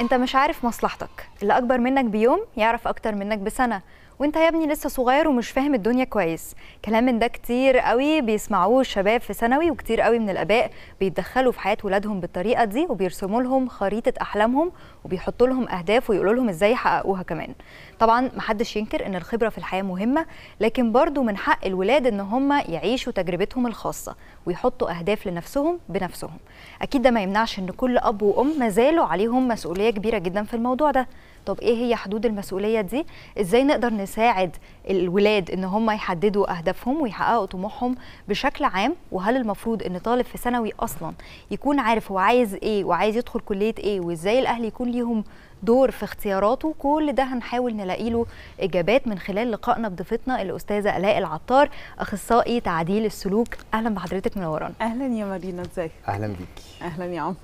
انت مش عارف مصلحتك اللي اكبر منك بيوم يعرف اكتر منك بسنه وانت يا ابني لسه صغير ومش فاهم الدنيا كويس كلام من ده كتير قوي بيسمعوه الشباب في ثانوي وكتير قوي من الاباء بيتدخلوا في حياه ولادهم بالطريقه دي وبيرسموا لهم خريطه احلامهم وبيحطوا لهم اهداف ويقولوا لهم ازاي يحققوها كمان طبعا محدش ينكر ان الخبره في الحياه مهمه لكن برضو من حق الولاد ان هم يعيشوا تجربتهم الخاصه ويحطوا اهداف لنفسهم بنفسهم اكيد ده ما يمنعش ان كل اب وام ما زالوا عليهم مسؤوليه كبيره جدا في الموضوع ده طب ايه هي حدود المسؤوليه دي ازاي نقدر نساعد الولاد ان هم يحددوا اهدافهم ويحققوا طموحهم بشكل عام وهل المفروض ان طالب في ثانوي اصلا يكون عارف هو عايز ايه وعايز يدخل كليه ايه وازاي الاهل يكون ليهم دور في اختياراته كل ده هنحاول نلاقي له اجابات من خلال لقائنا بضيفتنا الاستاذه الاء العطار اخصائي تعديل السلوك اهلا بحضرتك منورانا اهلا يا مارينا ازيك اهلا بيكي اهلا يا عمر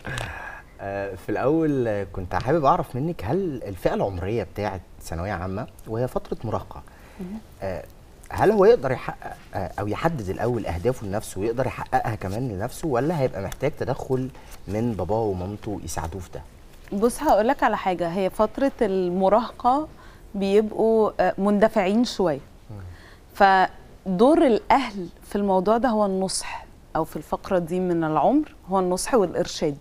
آه، في الاول كنت حابب اعرف منك هل الفئه العمريه بتاعه ثانويه عامه وهي فتره مراهقه آه، هل هو يقدر يحقق آه، او يحدد الاول اهدافه لنفسه ويقدر يحققها كمان لنفسه ولا هيبقى محتاج تدخل من باباه ومامته يساعدوه في ده بص هقول لك على حاجه هي فتره المراهقه بيبقوا مندفعين شويه فدور الاهل في الموضوع ده هو النصح او في الفقره دي من العمر هو النصح والارشاد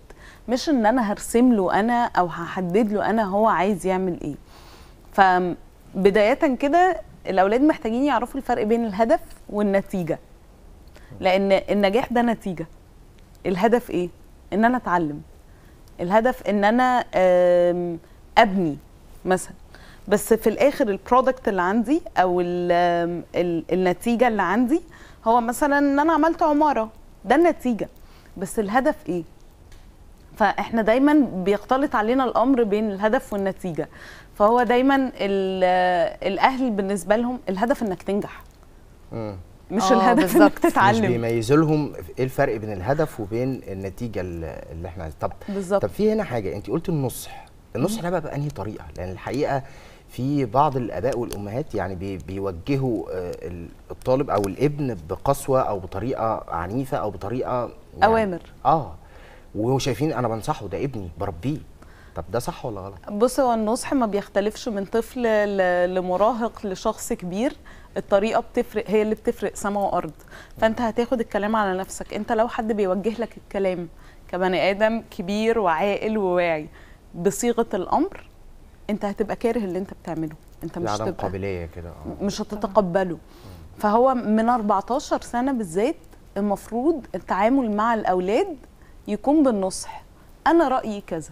مش ان انا هرسم له انا او هحدد له انا هو عايز يعمل ايه فبدايه كده الاولاد محتاجين يعرفوا الفرق بين الهدف والنتيجه لان النجاح ده نتيجه الهدف ايه ان انا اتعلم الهدف ان انا ابني مثلا بس في الاخر البرودكت اللي عندي او الـ الـ النتيجه اللي عندي هو مثلا ان انا عملت عماره ده النتيجه بس الهدف ايه فاحنا دايما بيختلط علينا الامر بين الهدف والنتيجه فهو دايما الاهل بالنسبه لهم الهدف انك تنجح مم. مش آه، الهدف بالزبط. انك تتعلم مش بيميزوا لهم ايه الفرق بين الهدف وبين النتيجه اللي احنا طب بالزبط. طب في هنا حاجه انت قلت النصح النصح ده بقى بانهي طريقه لان الحقيقه في بعض الاباء والامهات يعني بي بيوجهوا آه، الطالب او الابن بقسوه او بطريقه عنيفه او بطريقه يعني اوامر اه وشايفين انا بنصحه ده ابني بربيه طب ده صح ولا غلط؟ بص هو النصح ما بيختلفش من طفل لمراهق لشخص كبير الطريقه بتفرق هي اللي بتفرق سماء وارض فانت هتاخد الكلام على نفسك انت لو حد بيوجه لك الكلام كبني ادم كبير وعاقل وواعي بصيغه الامر انت هتبقى كاره اللي انت بتعمله انت مش عدم قابليه كده آه. مش هتتقبله فهو من 14 سنه بالذات المفروض التعامل مع الاولاد يكون بالنصح انا رايي كذا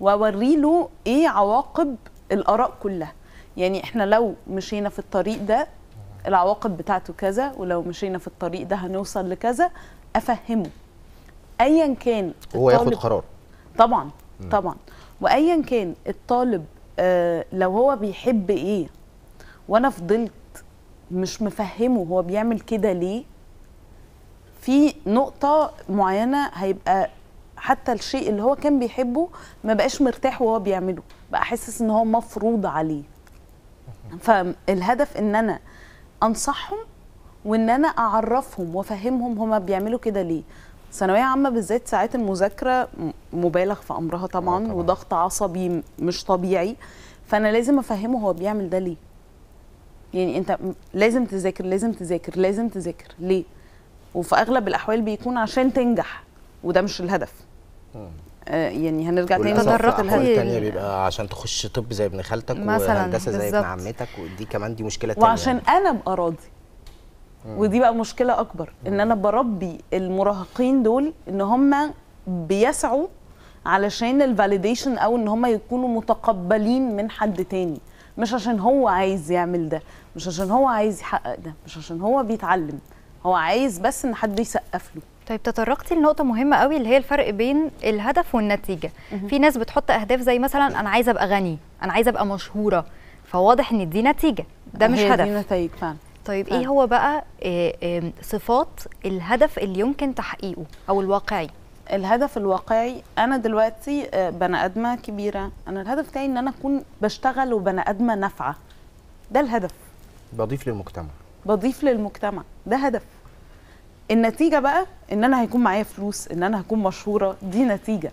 واوري له ايه عواقب الاراء كلها يعني احنا لو مشينا في الطريق ده العواقب بتاعته كذا ولو مشينا في الطريق ده هنوصل لكذا افهمه ايا كان هو ياخد قرار طبعا طبعا وايا كان الطالب آه لو هو بيحب ايه وانا فضلت مش مفهمه هو بيعمل كده ليه في نقطه معينه هيبقى حتى الشيء اللي هو كان بيحبه ما بقاش مرتاح وهو بيعمله بقى حاسس ان هو مفروض عليه فالهدف ان انا انصحهم وان انا اعرفهم وافهمهم هما بيعملوا كده ليه ثانويه عامه بالذات ساعات المذاكره مبالغ في امرها طبعا, آه، طبعا وضغط عصبي مش طبيعي فانا لازم افهمه هو بيعمل ده ليه يعني انت لازم تذاكر لازم تذاكر لازم تذاكر ليه وفي اغلب الاحوال بيكون عشان تنجح وده مش الهدف آه، يعني هنرجع تاني تدرج الهدف الثانيه بيبقى عشان تخش طب زي ابن خالتك وهندسه زي ابن عمتك ودي كمان دي مشكله تانية وعشان يعني. انا ابقى راضي ودي بقى مشكله اكبر ان انا بربي المراهقين دول ان هم بيسعوا علشان الفاليديشن او ان هم يكونوا متقبلين من حد تاني مش عشان هو عايز يعمل ده مش عشان هو عايز يحقق ده مش عشان هو بيتعلم هو عايز بس ان حد يسقف له طيب تطرقتي لنقطه مهمه قوي اللي هي الفرق بين الهدف والنتيجه في ناس بتحط اهداف زي مثلا انا عايزه ابقى غني انا عايزه ابقى مشهوره فواضح ان دي نتيجه ده مش هدف دي نتائج فعلا طيب إيه فعلا. ايه هو بقى إيه إيه صفات الهدف اللي يمكن تحقيقه او الواقعي الهدف الواقعي انا دلوقتي آه، بني ادمه كبيره انا الهدف بتاعي ان انا اكون بشتغل وبني ادمه نافعه ده الهدف بضيف للمجتمع بضيف للمجتمع ده هدف النتيجه بقى ان انا هيكون معايا فلوس ان انا هكون مشهوره دي نتيجه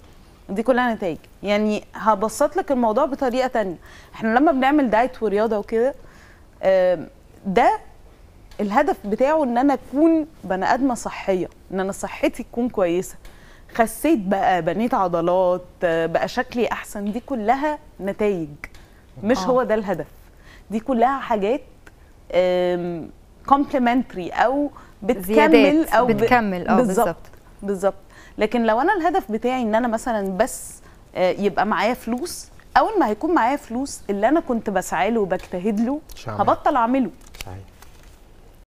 دي كلها نتائج يعني هبسط لك الموضوع بطريقه تانية احنا لما بنعمل دايت ورياضه وكده ده الهدف بتاعه ان انا اكون بني ادمه صحيه ان انا صحتي تكون كويسه خسيت بقى بنيت عضلات بقى شكلي احسن دي كلها نتائج مش آه. هو ده الهدف دي كلها حاجات كومبلمنتري او بتكمل او بتكمل اه بالظبط بالظبط لكن لو انا الهدف بتاعي ان انا مثلا بس آه، يبقى معايا فلوس اول ما هيكون معايا فلوس اللي انا كنت بسعى له وبجتهد له هبطل اعمله صحيح